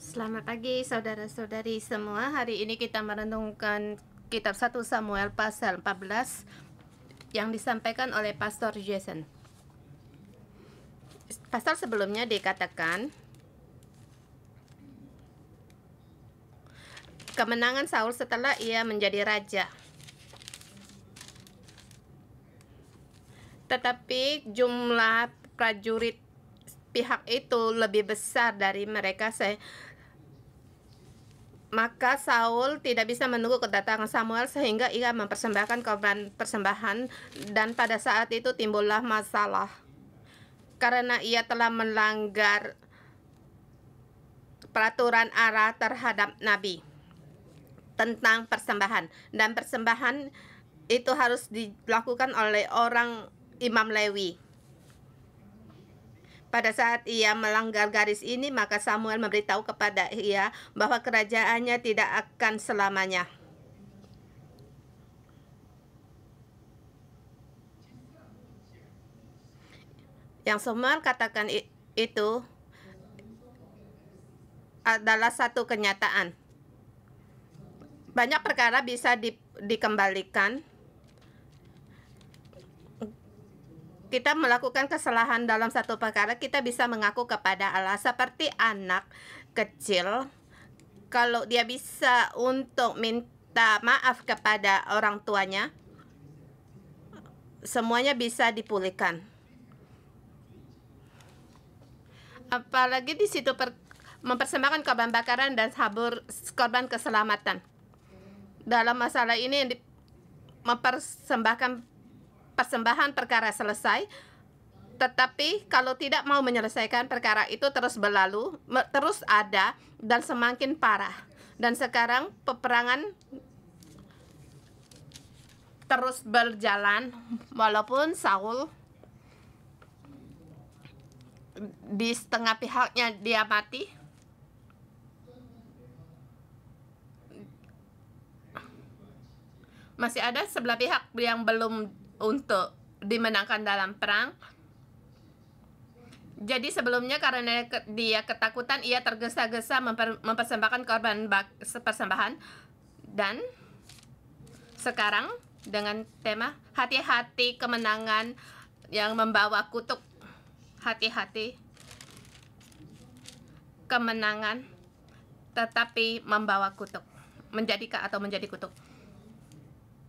Selamat pagi saudara-saudari semua. Hari ini kita merenungkan kitab 1 Samuel pasal 14 yang disampaikan oleh Pastor Jason. Pasal sebelumnya dikatakan kemenangan Saul setelah ia menjadi raja. Tetapi jumlah prajurit pihak itu lebih besar dari mereka saya maka Saul tidak bisa menunggu kedatangan Samuel sehingga ia mempersembahkan korban persembahan dan pada saat itu timbullah masalah karena ia telah melanggar peraturan arah terhadap nabi tentang persembahan dan persembahan itu harus dilakukan oleh orang imam Lewi. Pada saat ia melanggar garis ini, maka Samuel memberitahu kepada ia bahwa kerajaannya tidak akan selamanya. Yang Samuel katakan itu adalah satu kenyataan. Banyak perkara bisa di, dikembalikan kita melakukan kesalahan dalam satu perkara, kita bisa mengaku kepada Allah seperti anak kecil. Kalau dia bisa untuk minta maaf kepada orang tuanya, semuanya bisa dipulihkan. Apalagi di situ per, mempersembahkan korban bakaran dan sabur korban keselamatan. Dalam masalah ini mempersembahkan persembahan perkara selesai, tetapi kalau tidak mau menyelesaikan perkara itu terus berlalu, terus ada dan semakin parah. Dan sekarang peperangan terus berjalan walaupun Saul di setengah pihaknya dia mati. Masih ada sebelah pihak yang belum untuk dimenangkan dalam perang. Jadi sebelumnya karena dia ketakutan, ia tergesa-gesa memper, mempersembahkan korban persembahan. Dan sekarang dengan tema hati-hati kemenangan yang membawa kutuk. Hati-hati kemenangan tetapi membawa kutuk. Menjadi atau menjadi kutuk.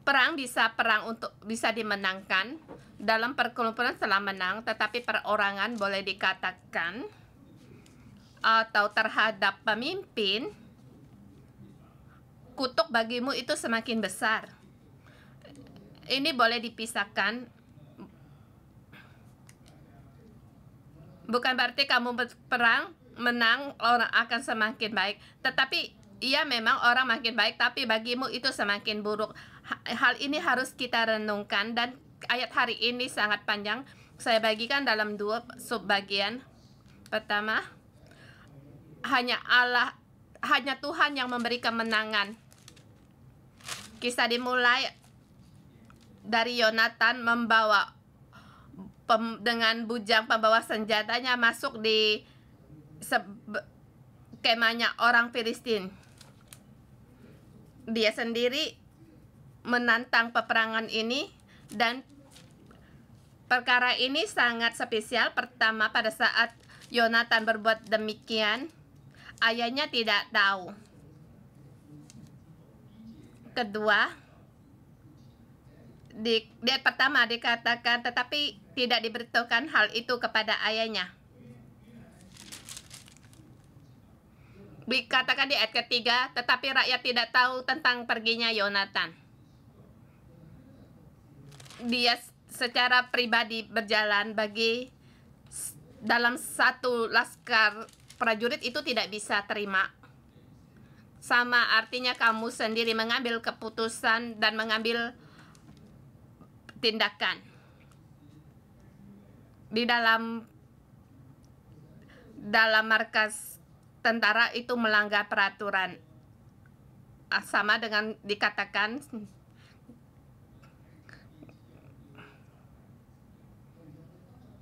Perang bisa perang untuk bisa dimenangkan dalam perkumpulan telah menang, tetapi perorangan boleh dikatakan eh, atau terhadap pemimpin kutuk bagimu itu semakin besar. Ini boleh dipisahkan bukan berarti kamu berperang menang orang akan semakin baik tetapi ia memang orang makin baik tapi bagimu itu semakin buruk hal ini harus kita renungkan dan ayat hari ini sangat panjang. Saya bagikan dalam dua subbagian. Pertama, hanya Allah, hanya Tuhan yang memberi kemenangan. Kisah dimulai dari Yonatan membawa pem, dengan bujang pembawa senjatanya masuk di sebe, kemanya orang Filistin. Dia sendiri menantang peperangan ini dan perkara ini sangat spesial pertama pada saat Yonatan berbuat demikian ayahnya tidak tahu kedua di, di pertama dikatakan tetapi tidak diberitahukan hal itu kepada ayahnya dikatakan di ayat ketiga tetapi rakyat tidak tahu tentang perginya Yonatan dia secara pribadi berjalan bagi dalam satu laskar prajurit itu tidak bisa terima. Sama artinya kamu sendiri mengambil keputusan dan mengambil tindakan. Di dalam dalam markas tentara itu melanggar peraturan. Ah, sama dengan dikatakan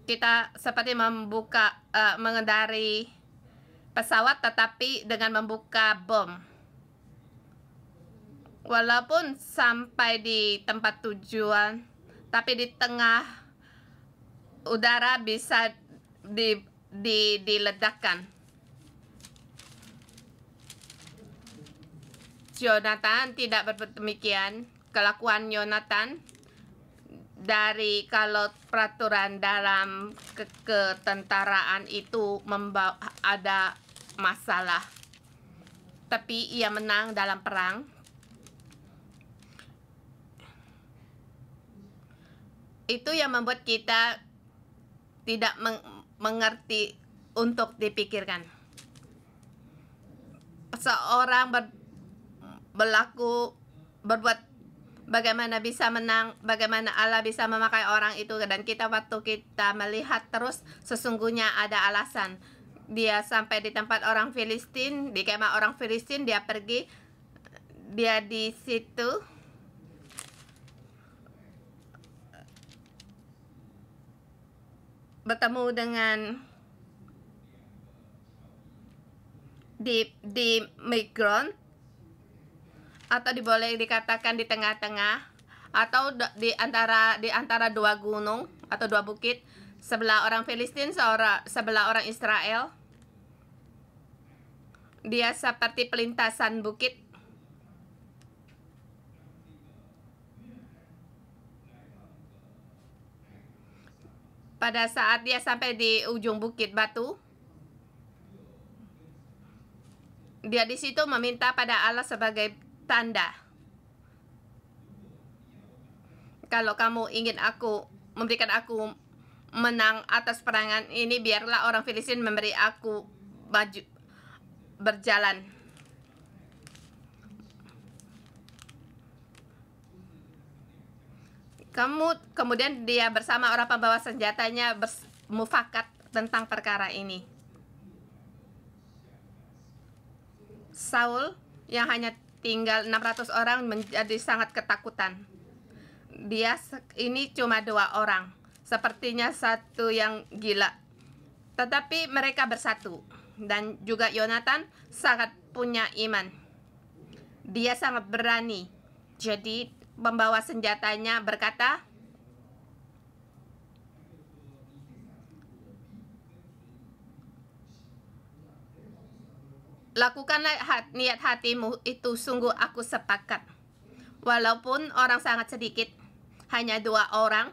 kita seperti membuka uh, mengendari pesawat tetapi dengan membuka bom. Walaupun sampai di tempat tujuan, tapi di tengah udara bisa di, di diledakkan. Jonathan tidak berbuat Kelakuan Jonathan dari kalau peraturan dalam ke ketentaraan itu membawa ada masalah tapi ia menang dalam perang itu yang membuat kita tidak meng mengerti untuk dipikirkan seorang ber berlaku berbuat bagaimana bisa menang, bagaimana Allah bisa memakai orang itu dan kita waktu kita melihat terus sesungguhnya ada alasan. Dia sampai di tempat orang Filistin, di kemah orang Filistin dia pergi dia di situ bertemu dengan di di Migron atau diboleh dikatakan di tengah-tengah atau di antara di antara dua gunung atau dua bukit sebelah orang Filistin seorang sebelah orang Israel dia seperti pelintasan bukit pada saat dia sampai di ujung bukit batu dia di situ meminta pada Allah sebagai tanda. Kalau kamu ingin aku memberikan aku menang atas perangan ini, biarlah orang Filistin memberi aku baju berjalan. Kamu kemudian dia bersama orang pembawa senjatanya bermufakat tentang perkara ini. Saul yang hanya tinggal 600 orang menjadi sangat ketakutan. Dia ini cuma dua orang, sepertinya satu yang gila. Tetapi mereka bersatu dan juga Yonatan sangat punya iman. Dia sangat berani. Jadi pembawa senjatanya berkata, Lakukanlah niat hatimu itu sungguh aku sepakat. Walaupun orang sangat sedikit, hanya dua orang,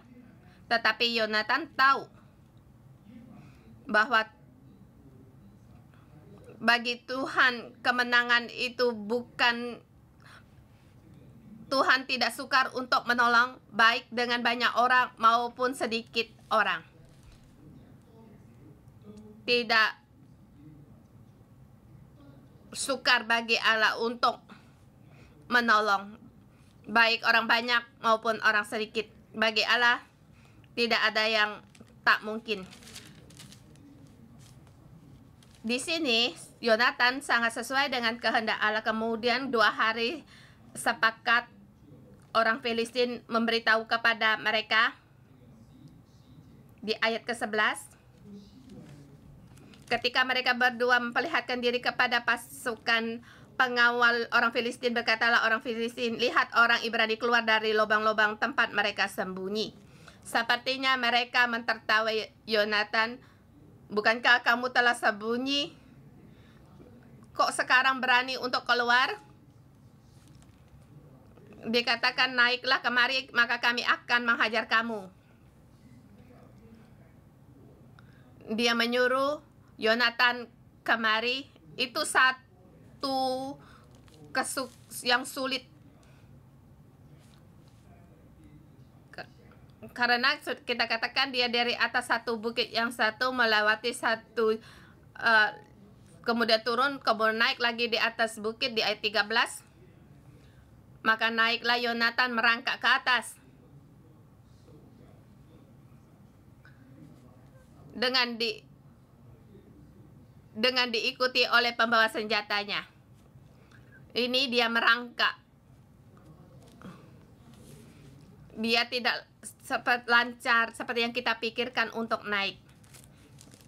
tetapi Yonatan tahu bahwa bagi Tuhan kemenangan itu bukan Tuhan tidak sukar untuk menolong baik dengan banyak orang maupun sedikit orang. Tidak sukar bagi Allah untuk menolong baik orang banyak maupun orang sedikit bagi Allah tidak ada yang tak mungkin di sini Yonatan sangat sesuai dengan kehendak Allah kemudian dua hari sepakat orang Filistin memberitahu kepada mereka di ayat ke-11 ketika mereka berdua memperlihatkan diri kepada pasukan pengawal orang Filistin berkatalah orang Filistin lihat orang Ibrani keluar dari lubang-lubang tempat mereka sembunyi sepertinya mereka mentertawai Yonatan bukankah kamu telah sembunyi kok sekarang berani untuk keluar dikatakan naiklah kemari maka kami akan menghajar kamu dia menyuruh Yonatan kemari itu satu kesuk yang sulit karena kita katakan dia dari atas satu bukit yang satu melewati satu uh, kemudian turun kemudian naik lagi di atas bukit di ayat 13 maka naiklah Yonatan merangkak ke atas dengan di dengan diikuti oleh pembawa senjatanya. Ini dia merangkak. Dia tidak sempat lancar seperti yang kita pikirkan untuk naik.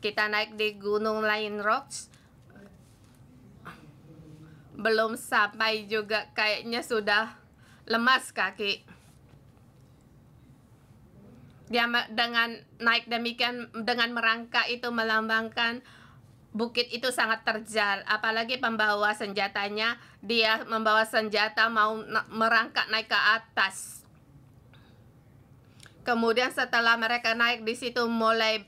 Kita naik di Gunung Lain Rocks. Belum sampai juga kayaknya sudah lemas kaki. Dia dengan naik demikian dengan merangkak itu melambangkan bukit itu sangat terjal apalagi pembawa senjatanya dia membawa senjata mau merangkak naik ke atas kemudian setelah mereka naik di situ mulai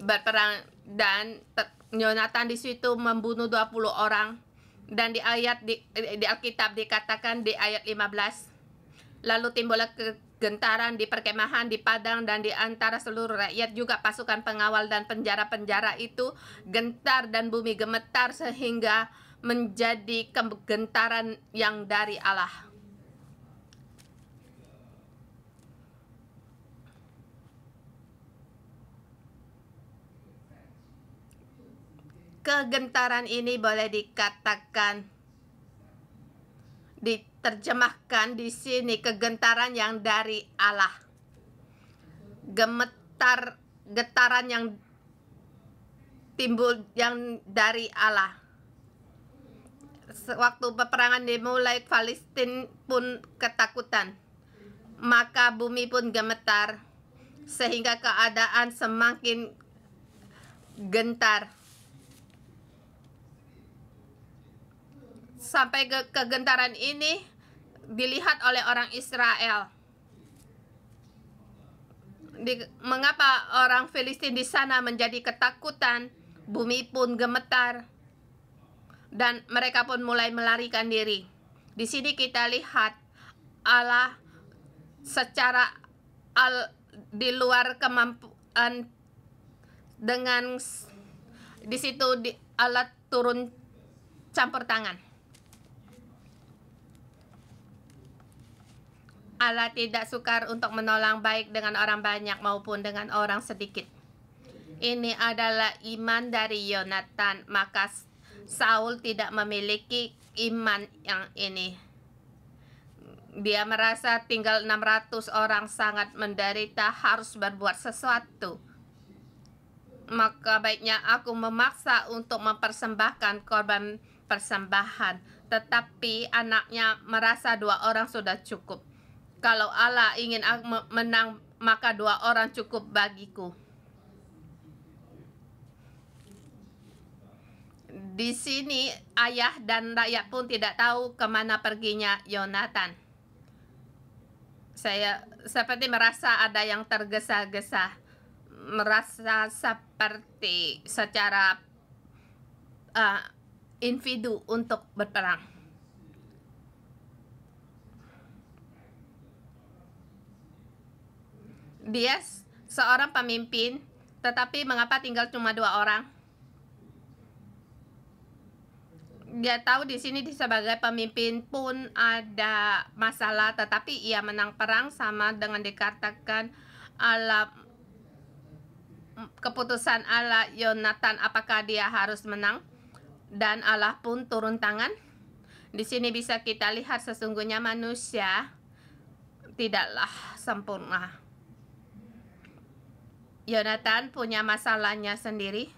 berperang dan Yonatan di situ membunuh 20 orang dan di ayat di, di Alkitab dikatakan di ayat 15 lalu timbullah Gentaran di perkemahan di Padang dan di antara seluruh rakyat juga pasukan pengawal dan penjara-penjara itu gentar dan bumi gemetar sehingga menjadi kegentaran yang dari Allah. Kegentaran ini boleh dikatakan diterjemahkan di sini kegentaran yang dari Allah. Gemetar getaran yang timbul yang dari Allah. Waktu peperangan dimulai Palestina pun ketakutan. Maka bumi pun gemetar sehingga keadaan semakin gentar. sampai ke kegentaran ini dilihat oleh orang Israel. Di, mengapa orang Filistin di sana menjadi ketakutan, bumi pun gemetar, dan mereka pun mulai melarikan diri. Di sini kita lihat Allah secara al, di luar kemampuan dengan di situ di, alat turun campur tangan. Allah tidak sukar untuk menolong baik dengan orang banyak maupun dengan orang sedikit. Ini adalah iman dari Yonatan, maka Saul tidak memiliki iman yang ini. Dia merasa tinggal 600 orang sangat menderita harus berbuat sesuatu. Maka baiknya aku memaksa untuk mempersembahkan korban persembahan. Tetapi anaknya merasa dua orang sudah cukup kalau Allah ingin menang, maka dua orang cukup bagiku. Di sini ayah dan rakyat pun tidak tahu kemana perginya Yonatan. Saya seperti merasa ada yang tergesa-gesa, merasa seperti secara uh, individu untuk berperang. Dia seorang pemimpin, tetapi mengapa tinggal cuma dua orang? Dia tahu di sini sebagai pemimpin pun ada masalah, tetapi ia menang perang sama dengan dikatakan Allah keputusan Allah Yonatan apakah dia harus menang dan Allah pun turun tangan. Di sini bisa kita lihat sesungguhnya manusia tidaklah sempurna. Yonatan punya masalahnya sendiri.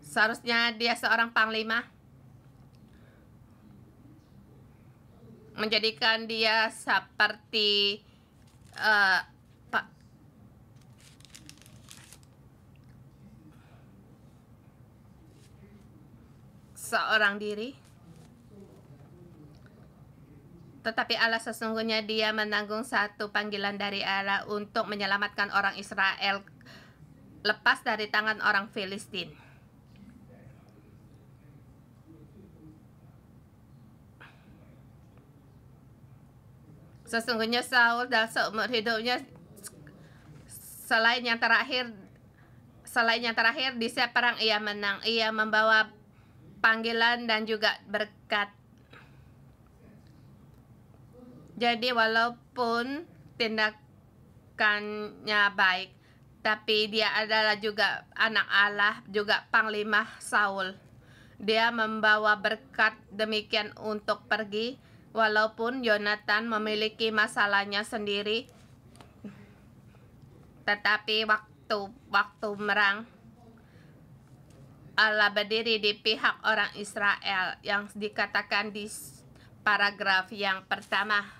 Seharusnya dia seorang panglima. Menjadikan dia seperti uh, seorang diri. Tetapi Allah sesungguhnya dia menanggung satu panggilan dari Allah untuk menyelamatkan orang Israel lepas dari tangan orang Filistin. Sesungguhnya Saul dalam seumur hidupnya selain yang terakhir selain yang terakhir di setiap perang ia menang. Ia membawa panggilan dan juga berkat jadi walaupun tindakannya baik, tapi dia adalah juga anak Allah, juga panglima Saul. Dia membawa berkat demikian untuk pergi, walaupun Yonatan memiliki masalahnya sendiri. Tetapi waktu waktu merang, Allah berdiri di pihak orang Israel yang dikatakan di paragraf yang pertama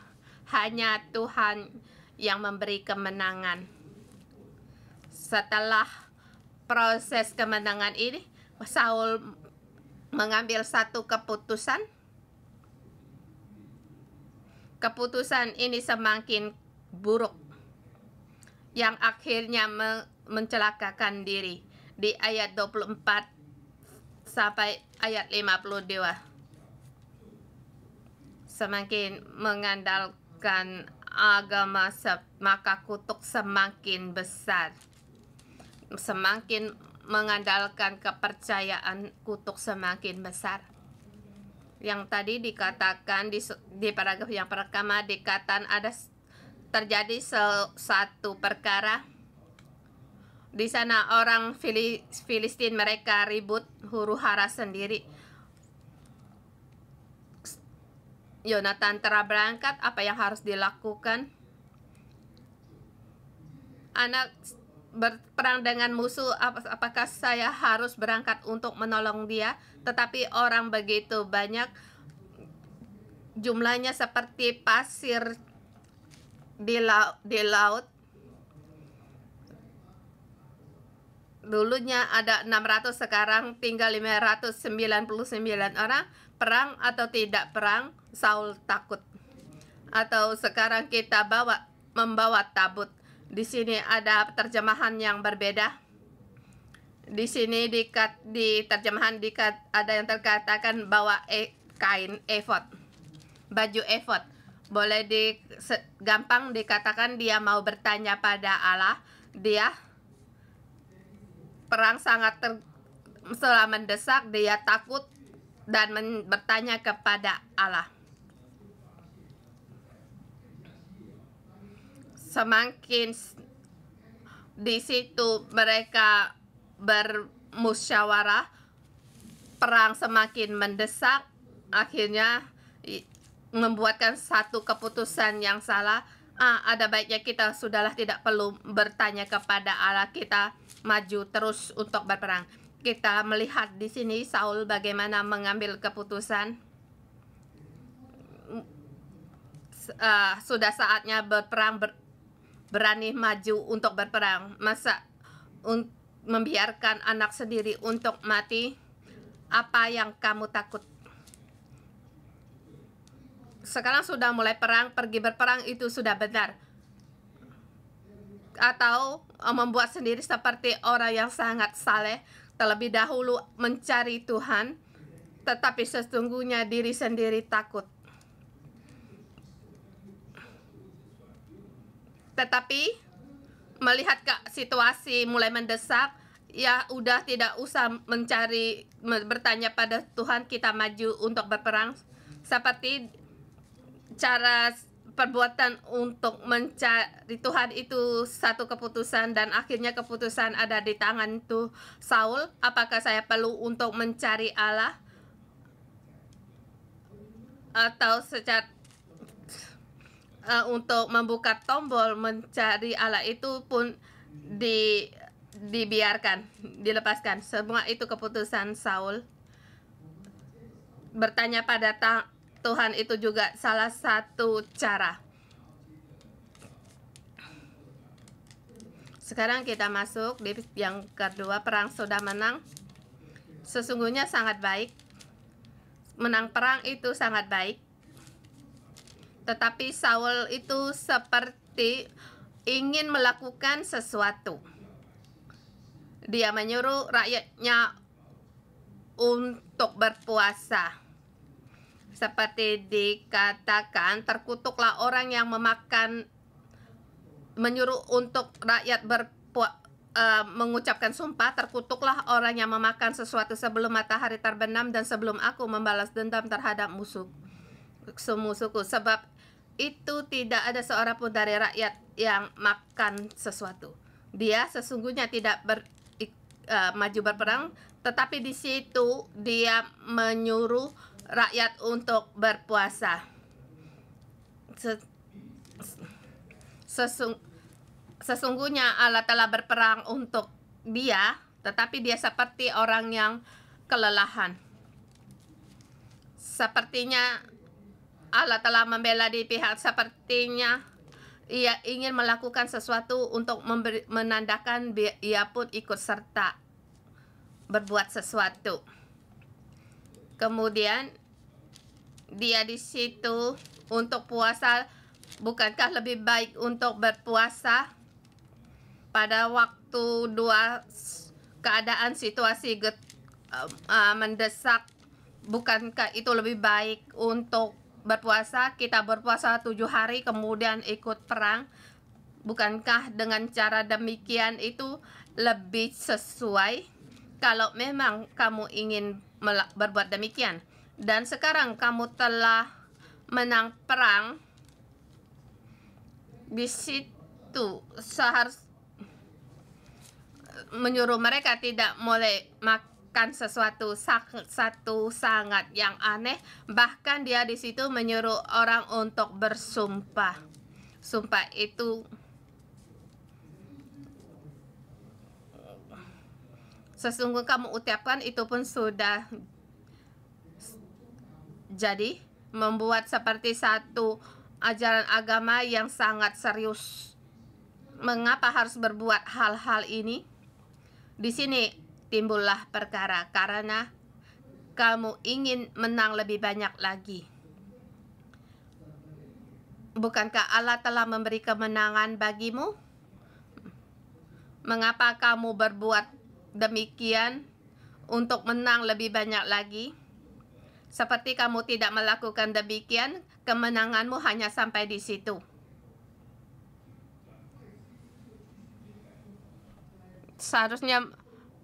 hanya Tuhan yang memberi kemenangan. Setelah proses kemenangan ini, Saul mengambil satu keputusan. Keputusan ini semakin buruk yang akhirnya mencelakakan diri di ayat 24 sampai ayat 52 semakin mengandalkan agama maka kutuk semakin besar semakin mengandalkan kepercayaan kutuk semakin besar yang tadi dikatakan di, di paragraf yang pertama dikatakan ada terjadi satu perkara di sana orang Filistin mereka ribut huru hara sendiri Yonatan telah berangkat, apa yang harus dilakukan? Anak berperang dengan musuh, apakah saya harus berangkat untuk menolong dia? Tetapi orang begitu banyak, jumlahnya seperti pasir di, laut, di laut. Dulunya ada 600, sekarang tinggal 599 orang perang atau tidak perang, Saul takut. Atau sekarang kita bawa membawa tabut. Di sini ada terjemahan yang berbeda. Di sini di, kat, di terjemahan kat, ada yang terkatakan bawa e, kain efod, baju ephod Boleh di se, gampang dikatakan dia mau bertanya pada Allah. Dia perang sangat ter, setelah mendesak dia takut dan bertanya kepada Allah. Semakin di situ mereka bermusyawarah, perang semakin mendesak, akhirnya membuatkan satu keputusan yang salah. Ah, ada baiknya kita sudahlah tidak perlu bertanya kepada Allah kita maju terus untuk berperang kita melihat di sini Saul bagaimana mengambil keputusan uh, sudah saatnya berperang ber, berani maju untuk berperang masa un, membiarkan anak sendiri untuk mati apa yang kamu takut sekarang sudah mulai perang pergi berperang itu sudah benar atau eh, membuat sendiri seperti orang yang sangat saleh terlebih dahulu mencari Tuhan, tetapi sesungguhnya diri sendiri takut. Tetapi melihat ke situasi mulai mendesak, ya udah tidak usah mencari bertanya pada Tuhan kita maju untuk berperang seperti cara perbuatan untuk mencari Tuhan itu satu keputusan dan akhirnya keputusan ada di tangan tuh Saul apakah saya perlu untuk mencari Allah atau secara uh, untuk membuka tombol mencari Allah itu pun di dibiarkan dilepaskan semua itu keputusan Saul bertanya pada ta Tuhan itu juga salah satu cara. Sekarang kita masuk di yang kedua, perang sudah menang. Sesungguhnya sangat baik. Menang perang itu sangat baik. Tetapi Saul itu seperti ingin melakukan sesuatu. Dia menyuruh rakyatnya untuk berpuasa seperti dikatakan terkutuklah orang yang memakan menyuruh untuk rakyat berpu, Uh, e, mengucapkan sumpah, terkutuklah orang yang memakan sesuatu sebelum matahari terbenam dan sebelum aku membalas dendam terhadap musuh musuhku. Sebab itu tidak ada seorang pun dari rakyat yang makan sesuatu. Dia sesungguhnya tidak ber, uh, maju berperang, tetapi di situ dia menyuruh rakyat untuk berpuasa. Sesung, sesungguhnya Allah telah berperang untuk dia, tetapi dia seperti orang yang kelelahan. Sepertinya Allah telah membela di pihak sepertinya ia ingin melakukan sesuatu untuk memberi, menandakan ia pun ikut serta berbuat sesuatu. Kemudian dia di situ untuk puasa bukankah lebih baik untuk berpuasa pada waktu dua keadaan situasi get, uh, mendesak bukankah itu lebih baik untuk berpuasa kita berpuasa tujuh hari kemudian ikut perang bukankah dengan cara demikian itu lebih sesuai kalau memang kamu ingin berbuat demikian dan sekarang kamu telah menang perang di situ seharus menyuruh mereka tidak boleh makan sesuatu satu sangat yang aneh bahkan dia di situ menyuruh orang untuk bersumpah sumpah itu sesungguhnya kamu ucapkan itu pun sudah jadi, membuat seperti satu ajaran agama yang sangat serius. Mengapa harus berbuat hal-hal ini? Di sini timbullah perkara karena kamu ingin menang lebih banyak lagi. Bukankah Allah telah memberi kemenangan bagimu? Mengapa kamu berbuat demikian untuk menang lebih banyak lagi? Seperti kamu tidak melakukan demikian, kemenanganmu hanya sampai di situ. Seharusnya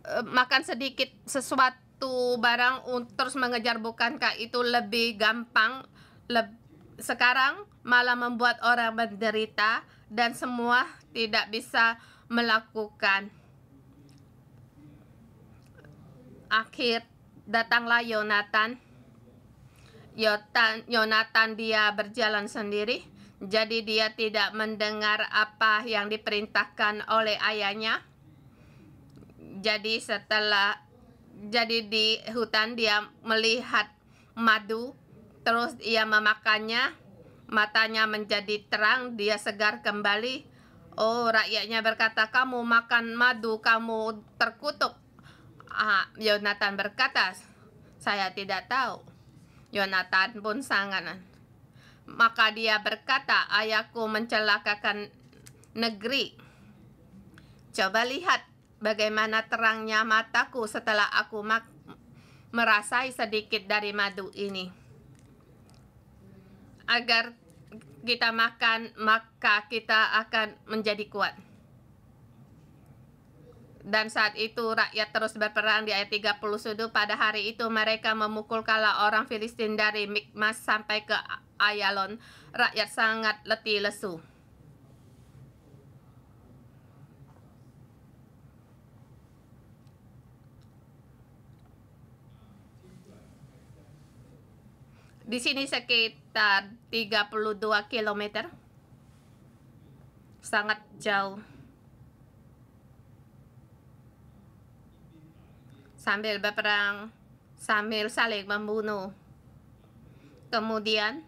eh, makan sedikit sesuatu barang terus mengejar bukankah itu lebih gampang? leb Sekarang malah membuat orang menderita dan semua tidak bisa melakukan. Akhir datanglah Yonatan Yonatan dia berjalan sendiri. Jadi dia tidak mendengar apa yang diperintahkan oleh ayahnya. Jadi setelah jadi di hutan dia melihat madu, terus ia memakannya, matanya menjadi terang, dia segar kembali. Oh, rakyatnya berkata, kamu makan madu, kamu terkutuk. Ah, Yonatan berkata, saya tidak tahu. Yonatan pun sangat. Maka dia berkata, ayahku mencelakakan negeri. Coba lihat bagaimana terangnya mataku setelah aku merasai sedikit dari madu ini. Agar kita makan, maka kita akan menjadi kuat. Dan saat itu rakyat terus berperang di ayat 30 sudut pada hari itu mereka memukul kala orang Filistin dari Mikmas sampai ke Ayalon. Rakyat sangat letih lesu. Di sini sekitar 32 km. Sangat jauh. sambil berperang, sambil saling membunuh. Kemudian,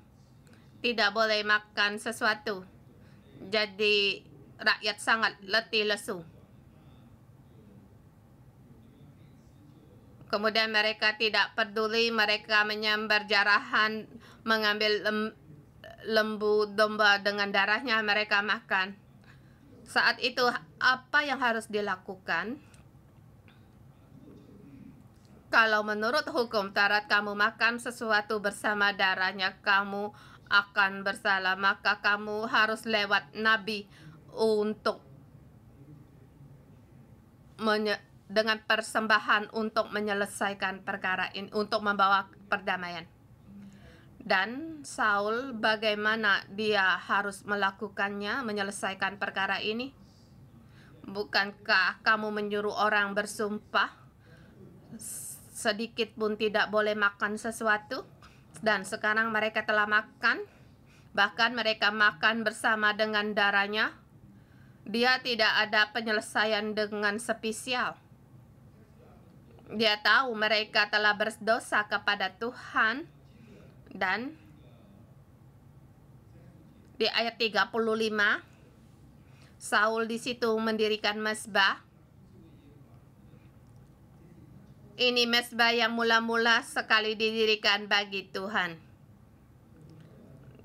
tidak boleh makan sesuatu. Jadi, rakyat sangat letih lesu. Kemudian mereka tidak peduli, mereka menyambar jarahan, mengambil lem, lembu domba dengan darahnya mereka makan. Saat itu apa yang harus dilakukan? Kalau menurut hukum tarat kamu makan sesuatu bersama darahnya kamu akan bersalah maka kamu harus lewat nabi untuk menye dengan persembahan untuk menyelesaikan perkara ini untuk membawa perdamaian dan Saul bagaimana dia harus melakukannya menyelesaikan perkara ini bukankah kamu menyuruh orang bersumpah sedikit pun tidak boleh makan sesuatu dan sekarang mereka telah makan bahkan mereka makan bersama dengan darahnya dia tidak ada penyelesaian dengan spesial dia tahu mereka telah berdosa kepada Tuhan dan di ayat 35 Saul di situ mendirikan mesbah Ini mesbah yang mula-mula sekali didirikan bagi Tuhan.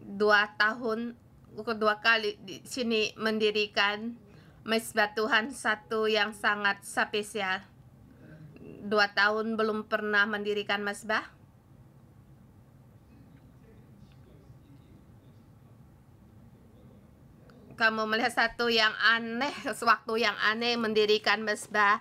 Dua tahun, kedua kali di sini mendirikan mesbah Tuhan satu yang sangat spesial. Dua tahun belum pernah mendirikan mesbah. kamu melihat satu yang aneh, sewaktu yang aneh mendirikan mesbah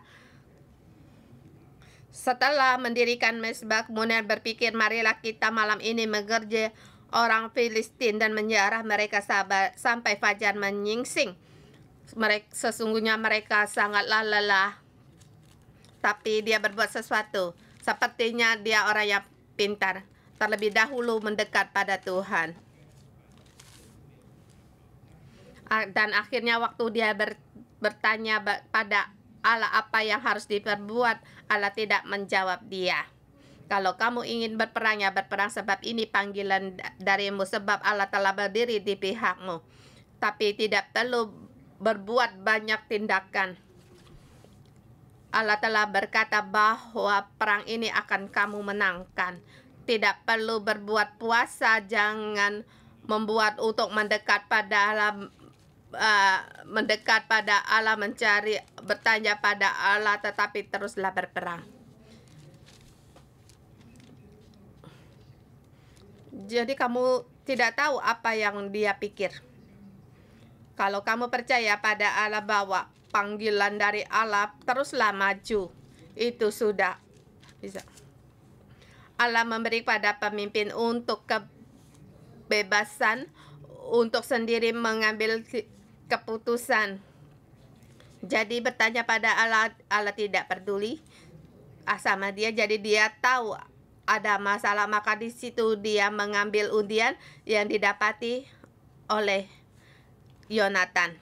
setelah mendirikan mesbah, kemudian berpikir, marilah kita malam ini mengerja orang Filistin dan menjarah mereka sahabat, sampai fajar menyingsing. Mereka, sesungguhnya mereka sangatlah lelah, tapi dia berbuat sesuatu. Sepertinya dia orang yang pintar, terlebih dahulu mendekat pada Tuhan. Dan akhirnya waktu dia bertanya pada Allah apa yang harus diperbuat, Allah tidak menjawab dia. Kalau kamu ingin berperang ya berperang sebab ini panggilan darimu sebab Allah telah berdiri di pihakmu. Tapi tidak perlu berbuat banyak tindakan. Allah telah berkata bahwa perang ini akan kamu menangkan. Tidak perlu berbuat puasa, jangan membuat untuk mendekat pada Allah Uh, mendekat pada Allah, mencari bertanya pada Allah, tetapi teruslah berperang. Jadi kamu tidak tahu apa yang dia pikir. Kalau kamu percaya pada Allah bawa panggilan dari Allah, teruslah maju. Itu sudah bisa. Allah memberi pada pemimpin untuk kebebasan untuk sendiri mengambil keputusan. Jadi bertanya pada Allah, Allah tidak peduli ah, sama dia. Jadi dia tahu ada masalah maka di situ dia mengambil undian yang didapati oleh Yonatan.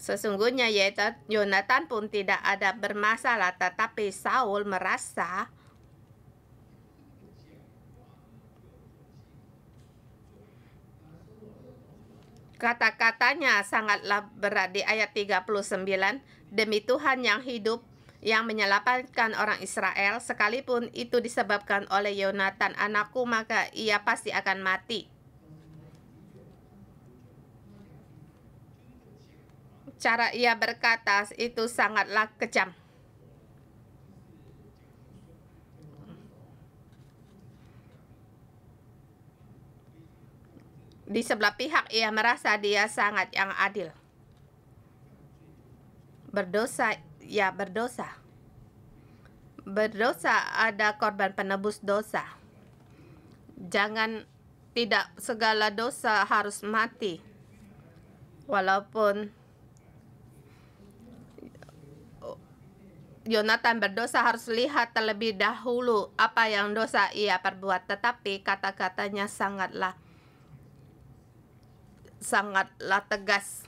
Sesungguhnya Yonatan pun tidak ada bermasalah tetapi Saul merasa Kata-katanya sangatlah berat di ayat 39, demi Tuhan yang hidup, yang menyelamatkan orang Israel, sekalipun itu disebabkan oleh Yonatan anakku, maka ia pasti akan mati. Cara ia berkata itu sangatlah kejam. Di sebelah pihak ia merasa dia sangat yang adil. Berdosa, ya berdosa. Berdosa ada korban penebus dosa. Jangan tidak segala dosa harus mati. Walaupun Yonatan berdosa harus lihat terlebih dahulu apa yang dosa ia perbuat, tetapi kata-katanya sangatlah sangatlah tegas.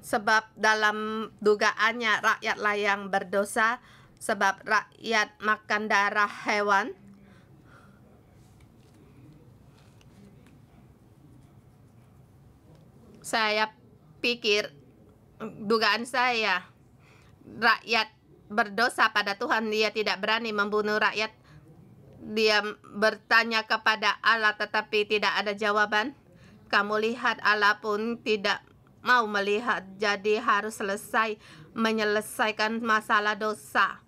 Sebab dalam dugaannya rakyatlah yang berdosa, sebab rakyat makan darah hewan. Saya pikir dugaan saya rakyat berdosa pada Tuhan dia tidak berani membunuh rakyat dia bertanya kepada Allah tetapi tidak ada jawaban kamu lihat Allah pun tidak mau melihat, jadi harus selesai menyelesaikan masalah dosa.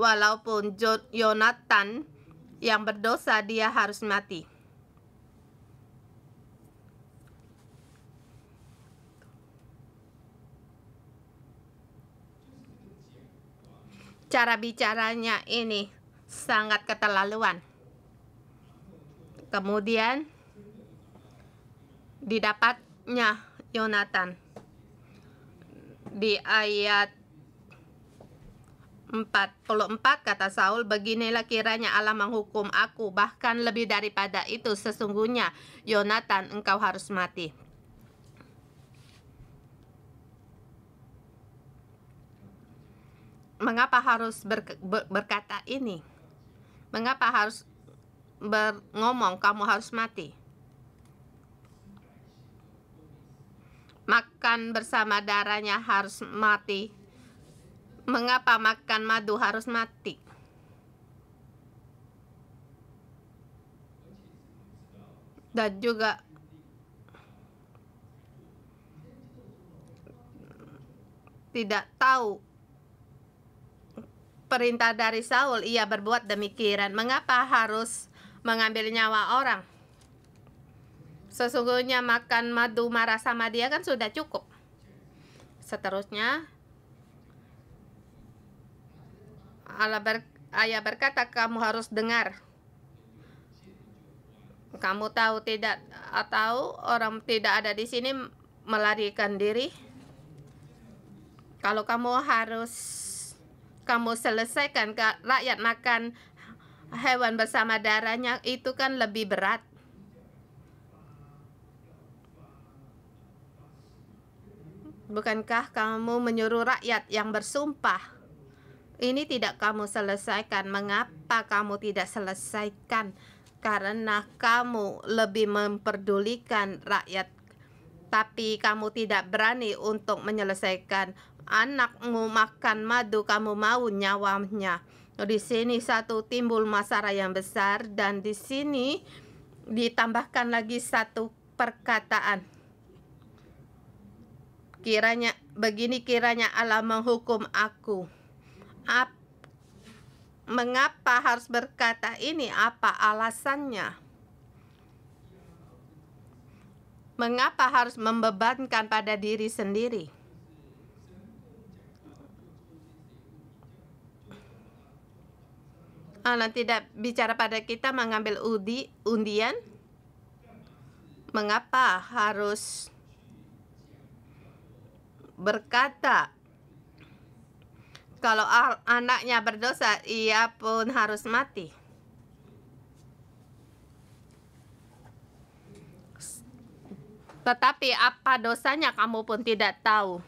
Walaupun Yonatan yang berdosa, dia harus mati. Cara bicaranya ini sangat keterlaluan. Kemudian, didapatnya Yonatan di ayat empat kata Saul beginilah kiranya Allah menghukum aku bahkan lebih daripada itu sesungguhnya Yonatan engkau harus mati mengapa harus ber, ber, berkata ini mengapa harus ngomong kamu harus mati makan bersama darahnya harus mati mengapa makan madu harus mati dan juga tidak tahu perintah dari Saul ia berbuat demikian mengapa harus mengambil nyawa orang Sesungguhnya makan madu marah sama dia kan sudah cukup. Seterusnya, Allah ber, ayah berkata, kamu harus dengar. Kamu tahu tidak atau orang tidak ada di sini melarikan diri. Kalau kamu harus kamu selesaikan rakyat makan hewan bersama darahnya itu kan lebih berat Bukankah kamu menyuruh rakyat yang bersumpah? Ini tidak kamu selesaikan. Mengapa kamu tidak selesaikan? Karena kamu lebih memperdulikan rakyat, tapi kamu tidak berani untuk menyelesaikan. Anakmu makan madu, kamu mau nyawanya. Di sini satu timbul masalah yang besar, dan di sini ditambahkan lagi satu perkataan kiranya begini kiranya Allah menghukum aku Ap, mengapa harus berkata ini apa alasannya mengapa harus membebankan pada diri sendiri Allah tidak bicara pada kita mengambil undi undian mengapa harus berkata, kalau anaknya berdosa, ia pun harus mati. Tetapi apa dosanya kamu pun tidak tahu.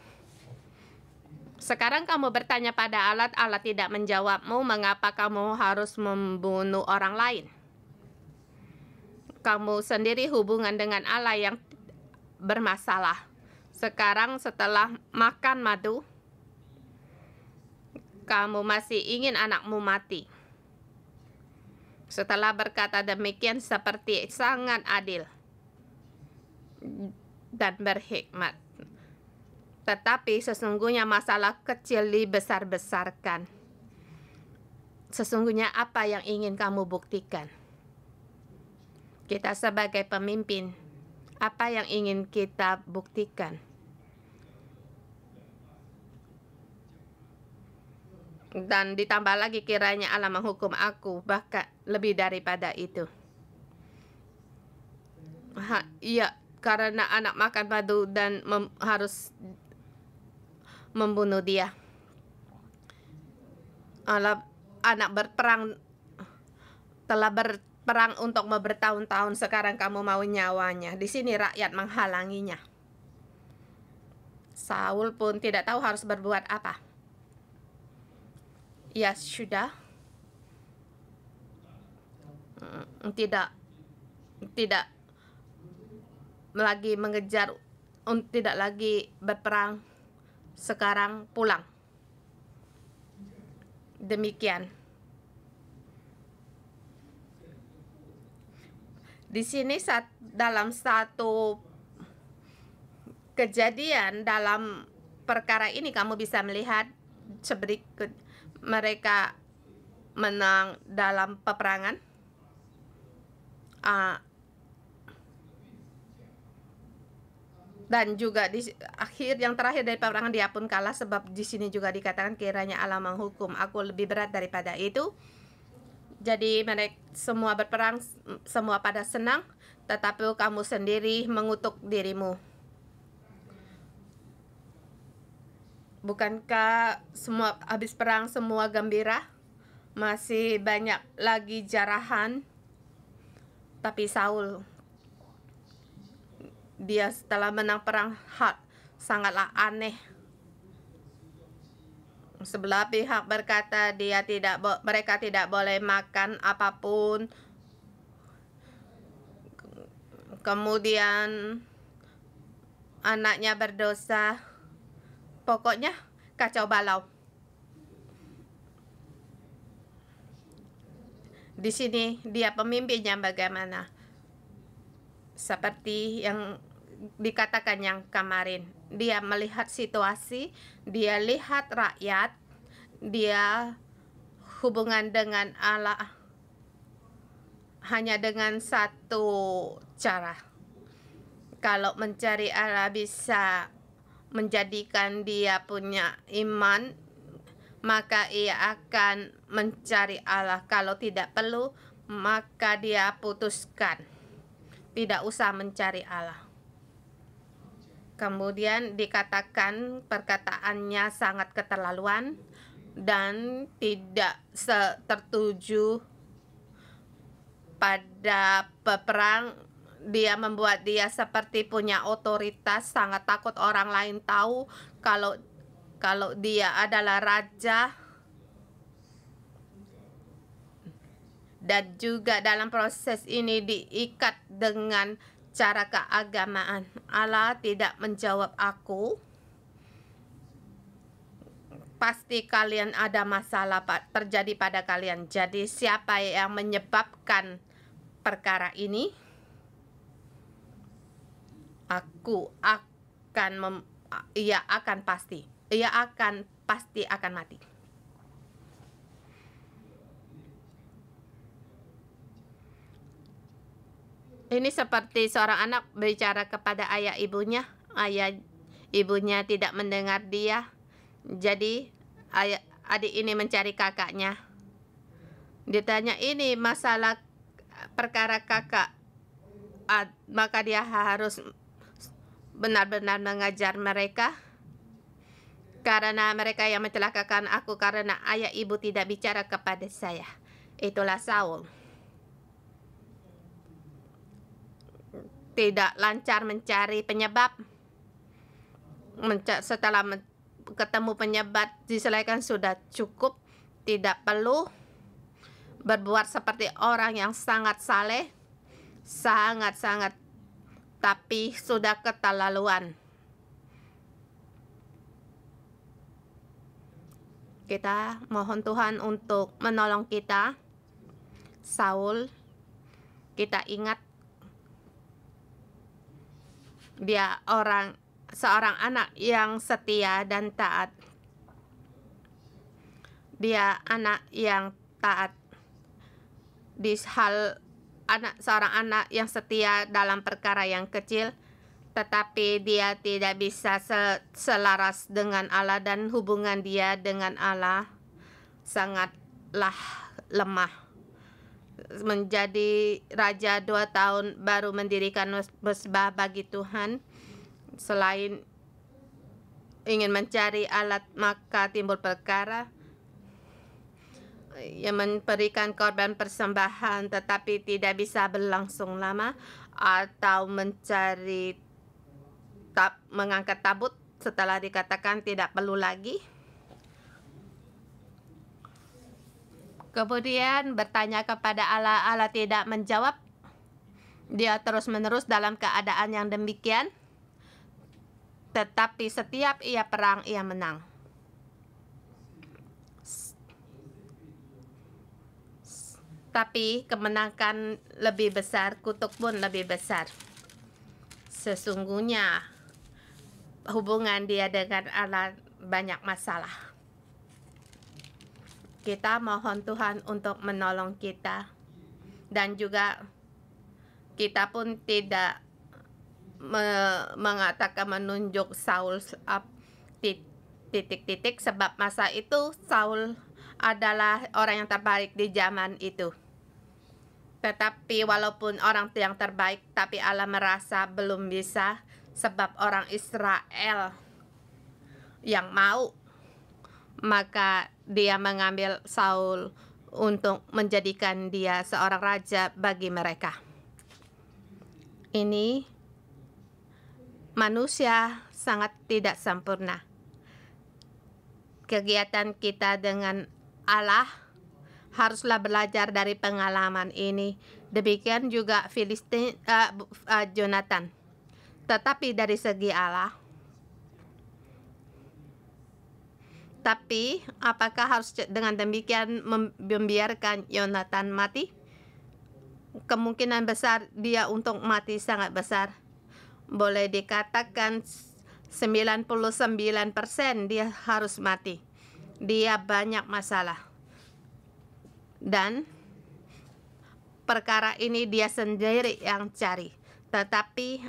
Sekarang kamu bertanya pada alat, alat tidak menjawabmu, mengapa kamu harus membunuh orang lain? Kamu sendiri hubungan dengan Allah yang bermasalah. Sekarang setelah makan madu, kamu masih ingin anakmu mati. Setelah berkata demikian seperti sangat adil dan berhikmat. Tetapi sesungguhnya masalah kecil dibesar-besarkan. Sesungguhnya apa yang ingin kamu buktikan? Kita sebagai pemimpin, apa yang ingin kita buktikan? dan ditambah lagi kiranya Allah menghukum aku bahkan lebih daripada itu ha, ya, karena anak makan padu dan mem harus membunuh dia Allah, anak berperang telah berperang untuk bertahun-tahun sekarang kamu mau nyawanya di sini rakyat menghalanginya Saul pun tidak tahu harus berbuat apa Ya, sudah. Eh, tidak. Tidak lagi mengejar tidak lagi berperang sekarang pulang demikian di sini saat dalam satu kejadian dalam perkara ini kamu bisa melihat seberikut mereka menang dalam peperangan uh, dan juga di akhir yang terakhir dari peperangan dia pun kalah sebab di sini juga dikatakan kiranya Allah menghukum aku lebih berat daripada itu jadi mereka semua berperang semua pada senang tetapi kamu sendiri mengutuk dirimu bukankah semua habis perang semua gembira? Masih banyak lagi jarahan. Tapi Saul dia setelah menang perang hak sangatlah aneh. Sebelah pihak berkata dia tidak mereka tidak boleh makan apapun. Kemudian anaknya berdosa pokoknya kacau balau. Di sini dia pemimpinnya bagaimana? Seperti yang dikatakan yang kemarin, dia melihat situasi, dia lihat rakyat, dia hubungan dengan Allah hanya dengan satu cara. Kalau mencari Allah bisa menjadikan dia punya iman maka ia akan mencari Allah kalau tidak perlu maka dia putuskan tidak usah mencari Allah kemudian dikatakan perkataannya sangat keterlaluan dan tidak tertuju pada peperang dia membuat dia seperti punya otoritas sangat takut orang lain tahu kalau kalau dia adalah raja dan juga dalam proses ini diikat dengan cara keagamaan Allah tidak menjawab aku pasti kalian ada masalah pak terjadi pada kalian jadi siapa yang menyebabkan perkara ini Aku akan mem ia akan pasti. Ia akan pasti akan mati. Ini seperti seorang anak berbicara kepada ayah ibunya. Ayah ibunya tidak mendengar dia. Jadi ayah, adik ini mencari kakaknya. Ditanya ini masalah perkara kakak. Ah, maka dia harus benar-benar mengajar mereka? Karena mereka yang mencelakakan aku karena ayah ibu tidak bicara kepada saya. Itulah Saul. Tidak lancar mencari penyebab. setelah ketemu penyebab diselesaikan sudah cukup. Tidak perlu berbuat seperti orang yang sangat saleh sangat-sangat tapi sudah keterlaluan. Kita mohon Tuhan untuk menolong kita. Saul, kita ingat dia orang seorang anak yang setia dan taat. Dia anak yang taat di hal anak seorang anak yang setia dalam perkara yang kecil tetapi dia tidak bisa selaras dengan Allah dan hubungan dia dengan Allah sangatlah lemah menjadi raja dua tahun baru mendirikan mesbah bagi Tuhan selain ingin mencari alat maka timbul perkara yang memberikan korban persembahan tetapi tidak bisa berlangsung lama atau mencari tab, mengangkat tabut setelah dikatakan tidak perlu lagi kemudian bertanya kepada Allah Allah tidak menjawab dia terus-menerus dalam keadaan yang demikian tetapi setiap ia perang ia menang Tapi kemenangan lebih besar, kutuk pun lebih besar. Sesungguhnya hubungan dia dengan Allah banyak masalah. Kita mohon Tuhan untuk menolong kita dan juga kita pun tidak me mengatakan menunjuk Saul titik-titik sebab masa itu Saul adalah orang yang terbaik di zaman itu. Tetapi walaupun orang itu yang terbaik, tapi Allah merasa belum bisa sebab orang Israel yang mau. Maka dia mengambil Saul untuk menjadikan dia seorang raja bagi mereka. Ini manusia sangat tidak sempurna. Kegiatan kita dengan Allah haruslah belajar dari pengalaman ini. Demikian juga Filistin uh, uh, Jonathan. Tetapi dari segi Allah, tapi apakah harus dengan demikian membiarkan Jonathan mati? Kemungkinan besar dia untuk mati sangat besar. Boleh dikatakan 99% dia harus mati. Dia banyak masalah dan perkara ini dia sendiri yang cari tetapi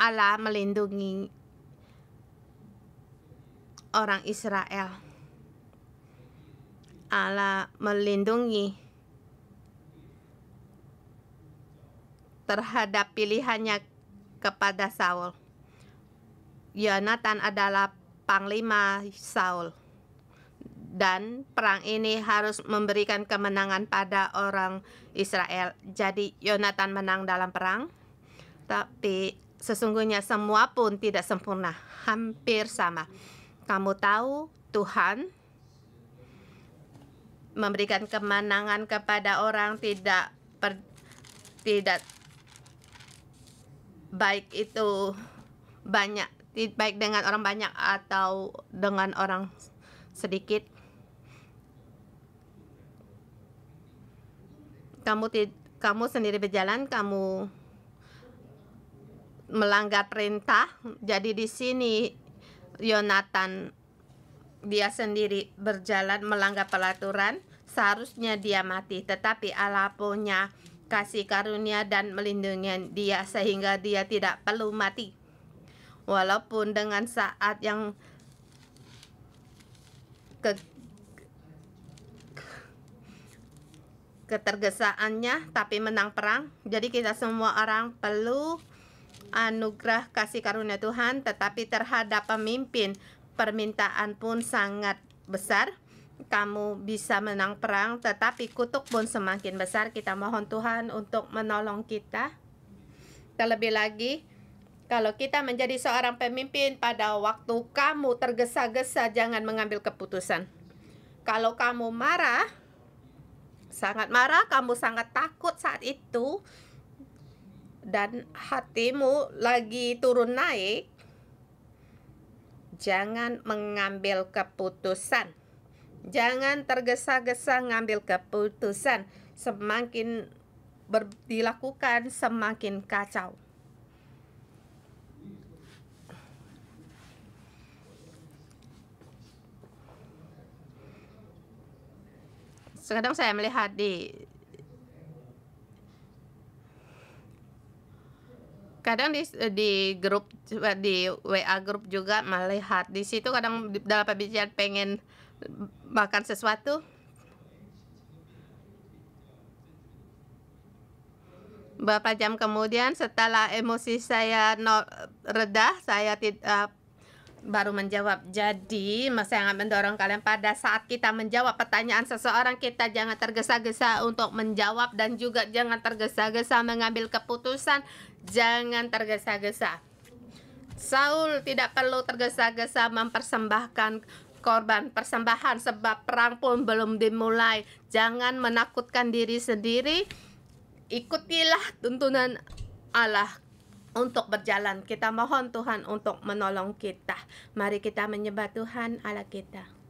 Allah melindungi orang Israel Allah melindungi terhadap pilihannya kepada Saul Yonatan adalah panglima Saul dan perang ini harus memberikan kemenangan pada orang Israel. Jadi Yonatan menang dalam perang, tapi sesungguhnya semua pun tidak sempurna, hampir sama. Kamu tahu Tuhan memberikan kemenangan kepada orang tidak per, tidak baik itu banyak baik dengan orang banyak atau dengan orang sedikit kamu kamu sendiri berjalan kamu melanggar perintah jadi di sini Yonatan dia sendiri berjalan melanggar peraturan seharusnya dia mati tetapi Allah punya kasih karunia dan melindungi dia sehingga dia tidak perlu mati walaupun dengan saat yang ketergesaannya tapi menang perang. Jadi kita semua orang perlu anugerah kasih karunia Tuhan tetapi terhadap pemimpin permintaan pun sangat besar. Kamu bisa menang perang tetapi kutuk pun semakin besar. Kita mohon Tuhan untuk menolong kita. Terlebih lagi kalau kita menjadi seorang pemimpin pada waktu kamu tergesa-gesa jangan mengambil keputusan. Kalau kamu marah, sangat marah, kamu sangat takut saat itu, dan hatimu lagi turun naik, jangan mengambil keputusan. Jangan tergesa-gesa ngambil keputusan. Semakin ber, dilakukan, semakin kacau. Sekarang saya melihat di kadang di di grup di WA grup juga melihat di situ kadang dalam pembicaraan pengen makan sesuatu beberapa jam kemudian setelah emosi saya no, redah saya tidak eh, baru menjawab. Jadi, Mas sangat mendorong kalian pada saat kita menjawab pertanyaan seseorang, kita jangan tergesa-gesa untuk menjawab dan juga jangan tergesa-gesa mengambil keputusan. Jangan tergesa-gesa. Saul tidak perlu tergesa-gesa mempersembahkan korban persembahan sebab perang pun belum dimulai. Jangan menakutkan diri sendiri. Ikutilah tuntunan Allah untuk berjalan. Kita mohon Tuhan untuk menolong kita. Mari kita menyembah Tuhan Allah kita.